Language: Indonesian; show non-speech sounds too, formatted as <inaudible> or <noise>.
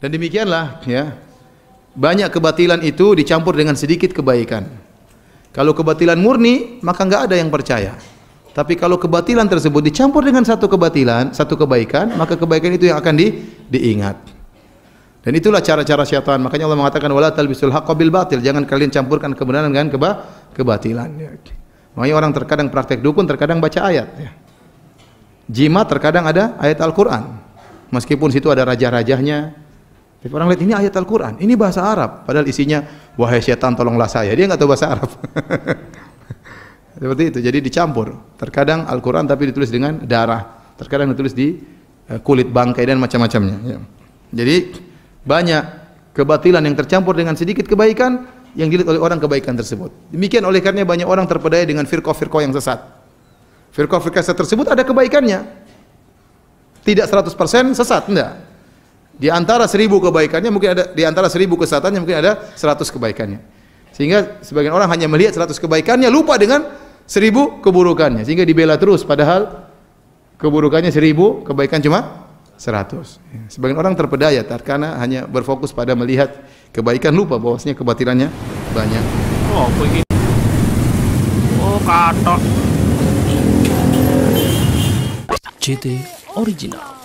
Dan demikianlah ya. Banyak kebatilan itu dicampur dengan sedikit kebaikan. Kalau kebatilan murni, maka enggak ada yang percaya. Tapi kalau kebatilan tersebut dicampur dengan satu kebatilan, satu kebaikan, maka kebaikan itu yang akan di, diingat. Dan itulah cara-cara syaitan. Makanya Allah mengatakan wala talbisul haqqo bil batil. Jangan kalian campurkan kebenaran dengan keba kebatilan. Ya. Makanya orang terkadang praktek dukun, terkadang baca ayat. Ya. Jimat terkadang ada ayat Al-Quran. Meskipun situ ada raja-rajahnya, tapi orang lihat ini ayat Al-Quran, ini bahasa Arab. Padahal isinya, wahai setan tolonglah saya. Dia nggak tahu bahasa Arab. <laughs> Seperti itu, jadi dicampur. Terkadang Al-Quran tapi ditulis dengan darah. Terkadang ditulis di eh, kulit bangkai dan macam-macamnya. Ya. Jadi banyak kebatilan yang tercampur dengan sedikit kebaikan yang dilihat oleh orang kebaikan tersebut. Demikian oleh karena banyak orang terpedaya dengan firqa-firqa yang sesat. Firqa-firqa tersebut ada kebaikannya. Tidak 100% sesat, enggak di antara seribu kebaikannya mungkin ada di antara seribu kesatannya mungkin ada seratus kebaikannya. Sehingga sebagian orang hanya melihat seratus kebaikannya lupa dengan seribu keburukannya. Sehingga dibela terus padahal keburukannya seribu kebaikan cuma seratus. Ya, sebagian orang terpedaya karena hanya berfokus pada melihat kebaikan lupa bahwasanya kebatirannya banyak. Oh, begini. Oh, kata. CT Original